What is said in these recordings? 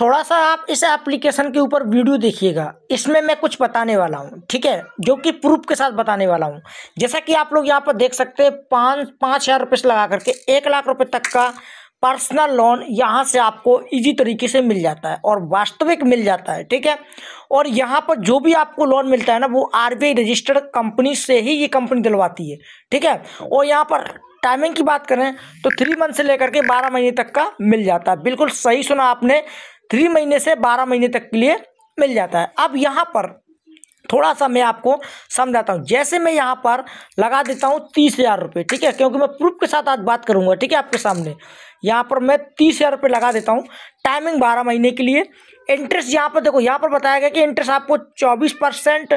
थोड़ा सा आप इस एप्लीकेशन के ऊपर वीडियो देखिएगा इसमें मैं कुछ बताने वाला हूँ ठीक है जो कि प्रूफ के साथ बताने वाला हूँ जैसा कि आप लोग यहाँ पर देख सकते हैं पाँच पाँच हज़ार रुपये से लगा करके एक लाख रुपये तक का पर्सनल लोन यहाँ से आपको इजी तरीके से मिल जाता है और वास्तविक मिल जाता है ठीक है और यहाँ पर जो भी आपको लोन मिलता है ना वो आर रजिस्टर्ड कंपनी से ही ये कंपनी दिलवाती है ठीक है और यहाँ पर टाइमिंग की बात करें तो थ्री मंथ से लेकर के बारह महीने तक का मिल जाता है बिल्कुल सही सुना आपने थ्री महीने से बारह महीने तक के लिए मिल जाता है अब यहाँ पर थोड़ा सा मैं आपको समझाता हूँ जैसे मैं यहाँ पर लगा देता हूँ तीस हज़ार रुपये ठीक है क्योंकि मैं प्रूफ के साथ आज बात करूँगा ठीक है आपके सामने यहाँ पर मैं तीस हज़ार रुपये लगा देता हूँ टाइमिंग बारह महीने के लिए इंटरेस्ट यहाँ पर देखो यहाँ पर बताया गया कि इंटरेस्ट आपको चौबीस परसेंट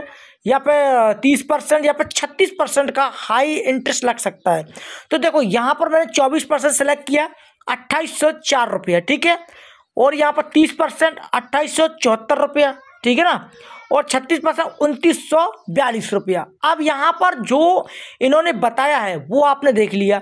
या फिर तीस परसेंट या फिर छत्तीस परसेंट का हाई इंटरेस्ट लग सकता है तो देखो यहाँ पर मैंने चौबीस परसेंट सेलेक्ट किया अट्ठाईस सौ चार रुपये ठीक है और यहाँ पर तीस परसेंट अट्ठाईस सौ चौहत्तर रुपया ठीक है ना और छत्तीस परसेंट उनतीस सौ बयालीस रुपया अब यहाँ पर जो इन्होंने बताया है वो आपने देख लिया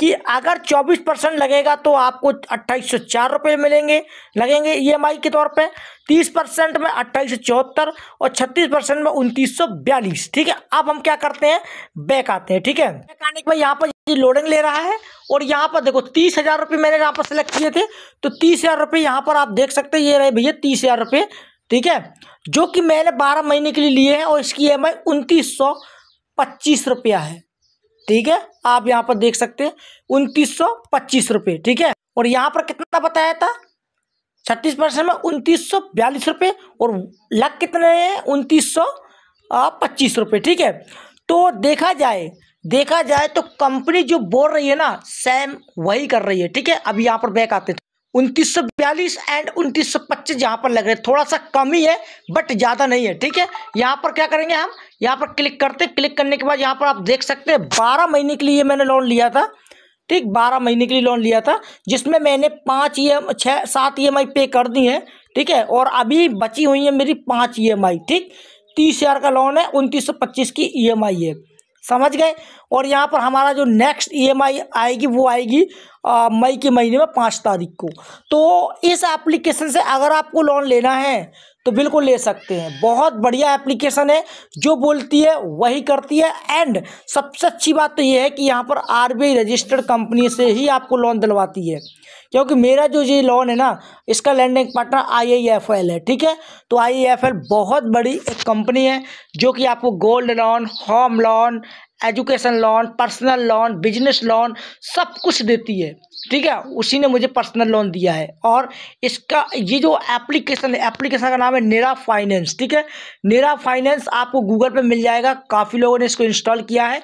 कि अगर चौबीस परसेंट लगेगा तो आपको अट्ठाईस सौ चार रुपये मिलेंगे लगेंगे ईएमआई e के तौर पे तीस परसेंट में अट्ठाईस सौ चौहत्तर और छत्तीस परसेंट में उनतीस सौ बयालीस ठीक है अब हम क्या करते हैं बैक आते हैं ठीक है बैक आने के बाद यहाँ पर जी लोडिंग ले रहा है और यहाँ पर देखो तीस हज़ार रुपये मैंने यहाँ पर सेलेक्ट किए थे तो तीस हज़ार रुपये यहाँ पर आप देख सकते हैं ये रहे भैया तीस हज़ार रुपये ठीक है जो कि मैंने बारह महीने के लिए लिए हैं और इसकी ई एम आई उनतीस सौ पच्चीस रुपया है ठीक है आप यहाँ पर देख सकते हैं उनतीस सौ पच्चीस रुपये ठीक है और यहाँ पर कितना बताया था छत्तीस परसेंट में उनतीस सौ बयालीस रुपये और लग कितने हैं उनतीस सौ पच्चीस रुपये ठीक है तो देखा जाए देखा जाए तो कंपनी जो बोल रही है ना सेम वही कर रही है ठीक है अब यहाँ पर बैक आते हैं उनतीस सौ बयालीस एंड उनतीस सौ पच्चीस यहाँ पर लग रहे हैं थोड़ा सा कम ही है बट ज़्यादा नहीं है ठीक है यहाँ पर क्या करेंगे हम यहाँ पर क्लिक करते क्लिक करने के बाद यहाँ पर आप देख सकते हैं बारह महीने के लिए मैंने लोन लिया था ठीक बारह महीने के लिए लोन लिया था जिसमें मैंने पाँच ई एम छः सात ई एम आई पे कर दी है ठीक है और अभी बची हुई है मेरी पाँच ई एम आई ठीक तीस हज़ार का लोन है उनतीस सौ पच्चीस की ई एम आई है समझ गए और यहाँ पर हमारा जो नेक्स्ट ईएमआई e आएगी वो आएगी मई के महीने में पाँच तारीख को तो इस एप्लीकेशन से अगर आपको लोन लेना है तो बिल्कुल ले सकते हैं बहुत बढ़िया एप्लीकेशन है जो बोलती है वही करती है एंड सबसे अच्छी बात तो ये है कि यहाँ पर आरबीआई रजिस्टर्ड कंपनी से ही आपको लोन दिलवाती है क्योंकि मेरा जो ये लोन है ना इसका लैंडिंग पार्टनर आईआईएफएल है ठीक है तो आईआईएफएल बहुत बड़ी एक कंपनी है जो कि आपको gold loan home loan education loan personal loan business loan सब कुछ देती है ठीक है उसी ने मुझे पर्सनल लोन दिया है और इसका ये जो एप्लीकेशन है एप्लीकेशन का नाम है नेरा फाइनेंस ठीक है नेरा फाइनेंस आपको गूगल पे मिल जाएगा काफ़ी लोगों ने इसको इंस्टॉल किया है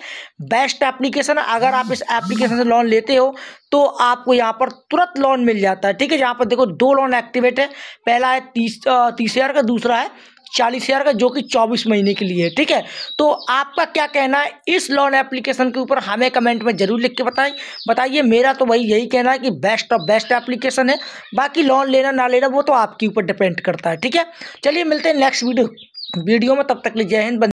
बेस्ट एप्लीकेशन है अगर आप इस एप्लीकेशन से लोन लेते हो तो आपको यहाँ पर तुरंत लोन मिल जाता है ठीक है यहाँ पर देखो दो लोन एक्टिवेट है पहला है तीस तीस हज़ार का दूसरा है चालीस हज़ार का जो कि चौबीस महीने के लिए है ठीक है तो आपका क्या कहना है इस लोन एप्लीकेशन के ऊपर हमें कमेंट में ज़रूर लिख के बताएं बताइए मेरा तो भाई यही कहना है कि बेस्ट ऑफ बेस्ट एप्लीकेशन है बाकी लोन लेना ना लेना वो तो आपके ऊपर डिपेंड करता है ठीक है चलिए मिलते हैं नेक्स्ट वीडियो वीडियो में तब तक लिए जय हिंद